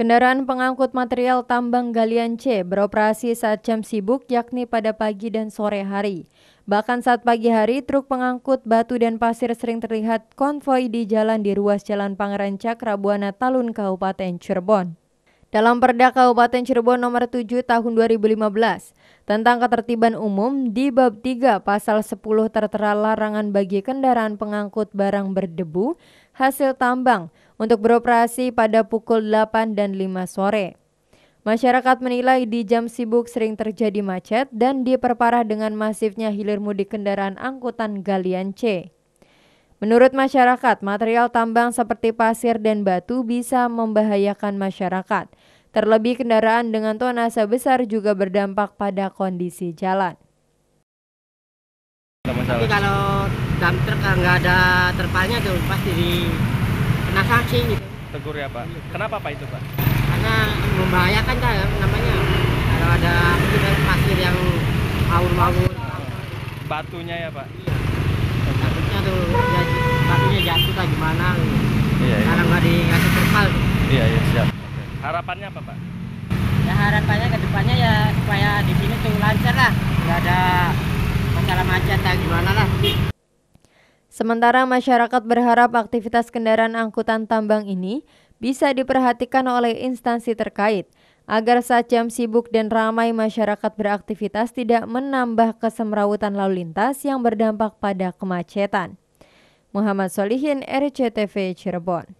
Kendaraan pengangkut material tambang galian C beroperasi saat jam sibuk yakni pada pagi dan sore hari. Bahkan saat pagi hari, truk pengangkut batu dan pasir sering terlihat konvoi di jalan di ruas Jalan Pangeran Cak, Rabuana, Talun, Kabupaten Cirebon. Dalam Perda Kabupaten Cirebon Nomor 7 Tahun 2015 tentang ketertiban umum di bab 3 pasal 10 tertera larangan bagi kendaraan pengangkut barang berdebu hasil tambang untuk beroperasi pada pukul 8 dan 5 sore. Masyarakat menilai di jam sibuk sering terjadi macet dan diperparah dengan masifnya hilir mudik kendaraan angkutan galian C. Menurut masyarakat, material tambang seperti pasir dan batu bisa membahayakan masyarakat. Terlebih kendaraan dengan tonase besar juga berdampak pada kondisi jalan. kalau dump truk nggak ada terpalnya tuh pasti di kena sanksi gitu tegur ya pak iya. kenapa pak itu pak karena membahayakan kan namanya kalau ada pasir yang mawur-mawur batunya ya pak iya batunya tuh ya, batunya jatuh tak gimana iya, iya. karena nggak dikasih terpal tuh. iya iya siap harapannya apa pak ya harapannya ke depannya ya supaya di sini tuh lancar lah nggak ada masalah macet kayak gimana lah Sementara masyarakat berharap aktivitas kendaraan angkutan tambang ini bisa diperhatikan oleh instansi terkait agar saat jam sibuk dan ramai masyarakat beraktivitas tidak menambah kesemrawutan lalu lintas yang berdampak pada kemacetan. Muhammad Solihin, RCTV Cirebon.